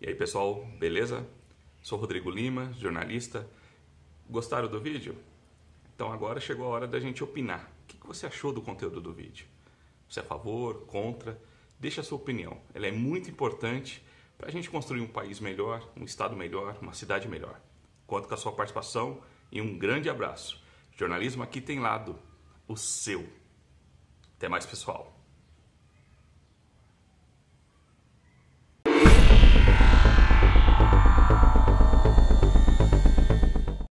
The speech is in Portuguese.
E aí pessoal, beleza? Sou Rodrigo Lima, jornalista. Gostaram do vídeo? Então agora chegou a hora da gente opinar. O que você achou do conteúdo do vídeo? Você é a favor, contra? Deixe a sua opinião. Ela é muito importante para a gente construir um país melhor, um estado melhor, uma cidade melhor. Conto com a sua participação e um grande abraço. Jornalismo aqui tem lado, o seu. Até mais, pessoal.